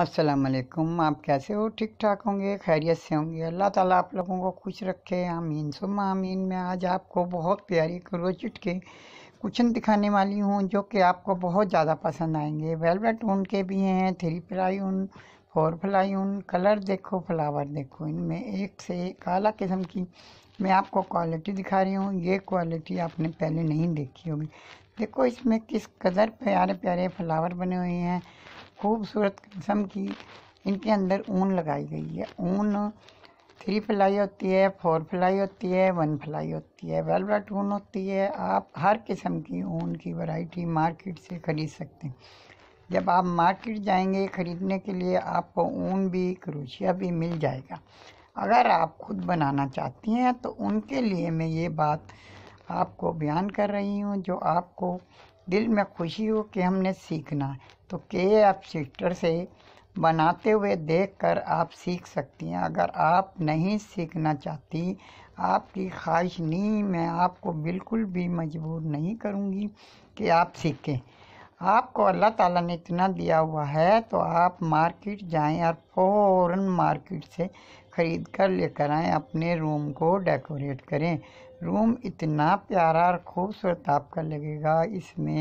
असलकुम आप कैसे हो ठीक ठाक होंगे खैरियत से होंगे अल्लाह ताला आप लोगों को खुश रखे आमीन सुम आमीन मैं आज आपको बहुत प्यारी क्रोचिट के कुचन दिखाने वाली हूँ जो कि आपको बहुत ज़्यादा पसंद आएंगे वेलवेट ऊन के भी हैं थ्री फ्लाई ऊन फोर फ्लाई ऊन कलर देखो फ्लावर देखो इनमें एक से एक अला किस्म की मैं आपको क्वालिटी दिखा रही हूँ ये क्वालिटी आपने पहले नहीं देखी होगी देखो इसमें किस कदर प्यारे प्यारे फ्लावर बने हुए हैं खूबसूरत किस्म की इनके अंदर ऊन लगाई गई है ऊन थ्री फ्लाई होती है फोर फ्लाई होती है वन फ्लाई होती है वेलवेट ऊन होती है आप हर किस्म की ऊन की वैरायटी मार्केट से ख़रीद सकते हैं जब आप मार्केट जाएंगे ख़रीदने के लिए आपको ऊन भी क्रोशिया भी मिल जाएगा अगर आप खुद बनाना चाहती हैं तो उनके लिए मैं ये बात आपको बयान कर रही हूँ जो आपको दिल में खुशी हो कि हमने सीखना है तो के एफ सीटर से बनाते हुए देखकर आप सीख सकती हैं अगर आप नहीं सीखना चाहती आपकी ख्वाहिश नहीं मैं आपको बिल्कुल भी मजबूर नहीं करूँगी कि आप सीखें आपको अल्लाह ताला ने इतना दिया हुआ है तो आप मार्केट जाएं और फ़ौर मार्केट से ख़रीद कर लेकर आएँ अपने रूम को डेकोरेट करें रूम इतना प्यारा और ख़ूबसूरत आपका लगेगा इसमें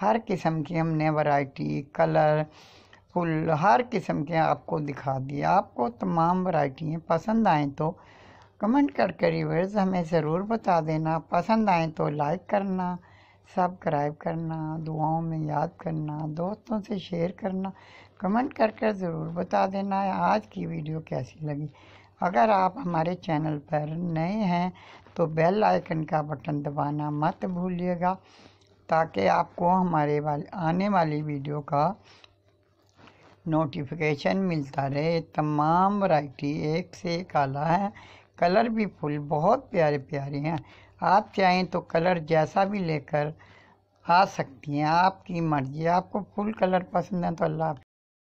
हर किस्म की हमने वैरायटी कलर फुल हर किस्म के आपको दिखा दिए आपको तमाम वैरायटियाँ पसंद आएँ तो कमेंट करके रिव्यूज़ हमें ज़रूर बता देना पसंद आएँ तो लाइक करना सब्सक्राइब करना दुआओं में याद करना दोस्तों से शेयर करना कमेंट करके कर ज़रूर बता देना है आज की वीडियो कैसी लगी अगर आप हमारे चैनल पर नए हैं तो बेल आइकन का बटन दबाना मत भूलिएगा ताकि आपको हमारे वाले आने वाली वीडियो का नोटिफिकेशन मिलता रहे तमाम वैरायटी एक से एक आला है कलर भी फुल बहुत प्यारे प्यारे हैं आप चाहें तो कलर जैसा भी लेकर आ सकती हैं आपकी मर्ज़ी आपको फुल कलर पसंद है तो अल्लाह